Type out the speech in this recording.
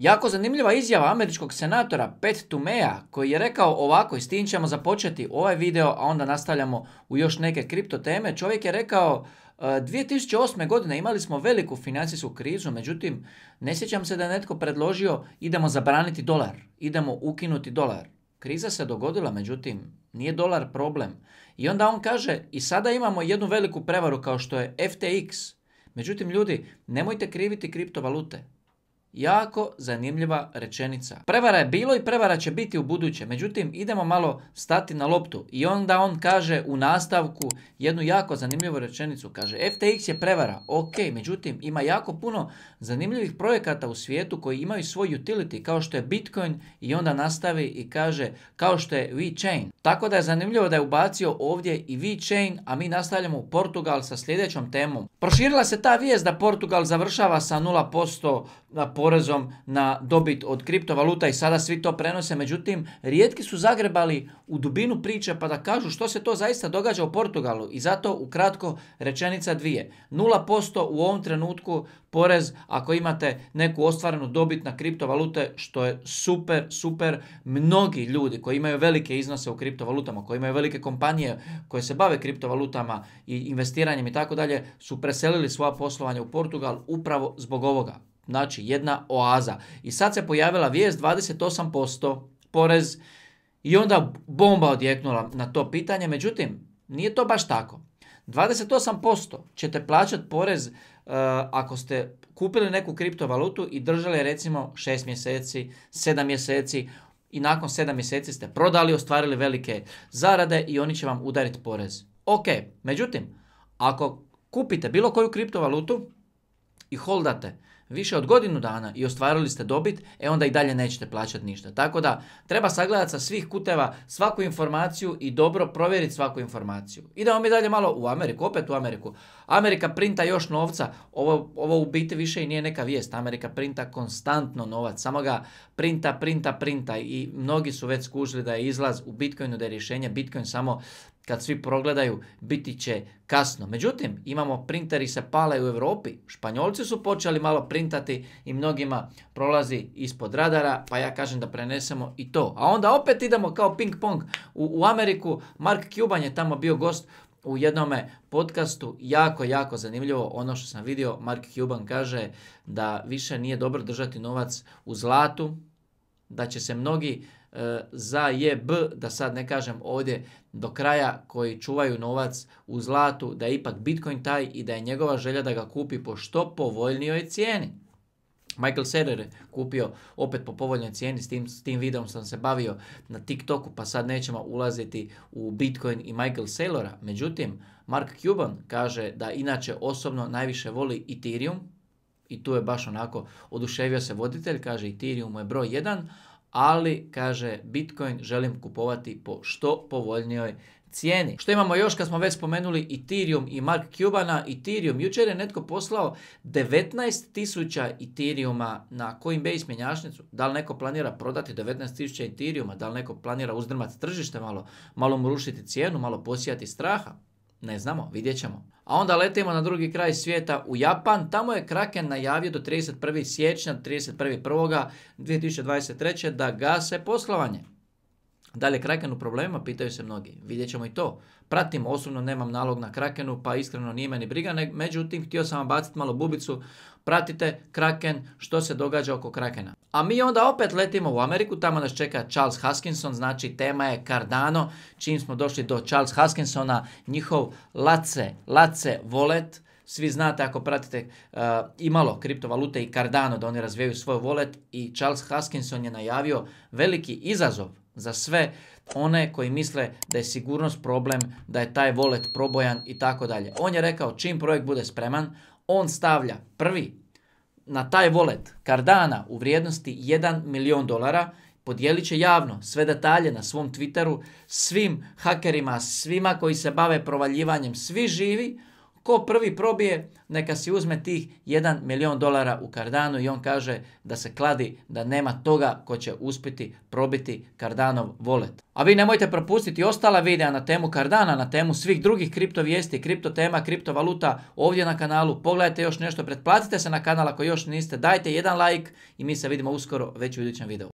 Jako zanimljiva izjava američkog senatora Pat Tumea, koji je rekao ovako i s tim ćemo započeti ovaj video, a onda nastavljamo u još neke kripto teme. Čovjek je rekao 2008. E, godine imali smo veliku financijsku krizu, međutim ne sjećam se da je netko predložio idemo zabraniti dolar, idemo ukinuti dolar. Kriza se dogodila, međutim nije dolar problem. I onda on kaže i sada imamo jednu veliku prevaru kao što je FTX. Međutim ljudi, nemojte kriviti kriptovalute Jako zanimljiva rečenica. Prevara je bilo i prevara će biti u buduće. Međutim, idemo malo stati na loptu. I onda on kaže u nastavku jednu jako zanimljivu rečenicu. Kaže, FTX je prevara. Ok, međutim, ima jako puno zanimljivih projekata u svijetu koji imaju svoj utility, kao što je Bitcoin i onda nastavi i kaže kao što je VeChain. Tako da je zanimljivo da je ubacio ovdje i VeChain, a mi nastavljamo u Portugal sa sljedećom temom. Proširila se ta vijest da Portugal završava sa 0% na porezom na dobit od kriptovaluta i sada svi to prenose. Međutim, rijetki su zagrebali u dubinu priče pa da kažu što se to zaista događa u Portugalu. I zato u kratko rečenica dvije. 0% u ovom trenutku porez ako imate neku ostvarenu dobit na kriptovalute što je super, super. Mnogi ljudi koji imaju velike iznose u kriptovalutama, koji imaju velike kompanije koje se bave kriptovalutama i investiranjem i tako dalje su preselili svoja poslovanja u Portugal upravo zbog ovoga. Znači jedna oaza. I sad se pojavila vijest 28% porez i onda bomba odjeknula na to pitanje. Međutim, nije to baš tako. 28% ćete plaćati porez e, ako ste kupili neku kriptovalutu i držali recimo 6 mjeseci, 7 mjeseci i nakon 7 mjeseci ste prodali, ostvarili velike zarade i oni će vam udariti porez. Ok, međutim, ako kupite bilo koju kriptovalutu i holdate više od godinu dana i ostvarili ste dobit, e onda i dalje nećete plaćati ništa. Tako da treba sagledati sa svih kuteva svaku informaciju i dobro provjeriti svaku informaciju. Idemo mi dalje malo u Ameriku, opet u Ameriku. Amerika printa još novca, ovo, ovo u biti više i nije neka vijest, Amerika printa konstantno novac, samo ga printa, printa, printa i mnogi su već skužili da je izlaz u Bitcoinu, da je rješenje Bitcoin samo kad svi progledaju, biti će kasno. Međutim, imamo printeri se pale u Europi. Španjolci su počeli malo printati i mnogima prolazi ispod radara, pa ja kažem da prenesemo i to. A onda opet idemo kao ping pong u, u Ameriku. Mark Cuban je tamo bio gost u jednome podcastu jako, jako zanimljivo ono što sam vidio. Mark Cuban kaže da više nije dobro držati novac u zlatu, da će se mnogi e, za je b, da sad ne kažem ovdje do kraja, koji čuvaju novac u zlatu, da je ipak Bitcoin taj i da je njegova želja da ga kupi po što povoljnijoj cijeni. Michael je kupio opet po povoljnoj cijeni, s tim, s tim videom sam se bavio na TikToku, pa sad nećemo ulaziti u Bitcoin i Michael Saylora. Međutim, Mark Cuban kaže da inače osobno najviše voli Ethereum, i tu je baš onako oduševio se voditelj, kaže Ethereum je broj jedan, ali kaže Bitcoin želim kupovati po što povoljnijoj cijeni. Što imamo još kad smo već spomenuli Ethereum i Mark Cubana, Ethereum, jučer je netko poslao 19.000 Ethereuma na Coinbase mjenjačnicu. Da li neko planira prodati 19.000 Ethereuma, da li neko planira uzdrmati tržište malo, malo mu rušiti cijenu, malo posijati straha? Ne znamo, vidjet ćemo. A onda letimo na drugi kraj svijeta u Japan. Tamo je Kraken najavio do 31. siječnja, 2023. da gase poslovanje. Da li je Kraken u problema, pitaju se mnogi. Vidjet ćemo i to. Pratim, osobno nemam nalog na Krakenu, pa iskreno nije meni briga. međutim, htio sam vam baciti malo bubicu. Pratite Kraken, što se događa oko Krakena. A mi onda opet letimo u Ameriku, tamo nas čeka Charles Haskinson znači tema je Cardano. Čim smo došli do Charles haskinsona njihov lace, lace volet, svi znate ako pratite eh, imalo kriptovalute i Cardano da oni razvijaju svoj volet i Charles Haskinson je najavio veliki izazov za sve one koji misle da je sigurnost problem, da je taj volet probojan i tako dalje. On je rekao čim projekt bude spreman, on stavlja prvi na taj volet kardana u vrijednosti 1 milion dolara, podijelit će javno sve detalje na svom Twitteru svim hakerima, svima koji se bave provaljivanjem, svi živi, Ko prvi probije, neka si uzme tih 1 milion dolara u kardanu i on kaže da se kladi da nema toga ko će uspjeti probiti kardanov volet. A vi nemojte propustiti ostala videa na temu kardana, na temu svih drugih kriptovijesti, kriptotema, kriptovaluta ovdje na kanalu. Pogledajte još nešto, pretplatite se na kanal ako još niste, dajte jedan like i mi se vidimo uskoro već u idućem videu.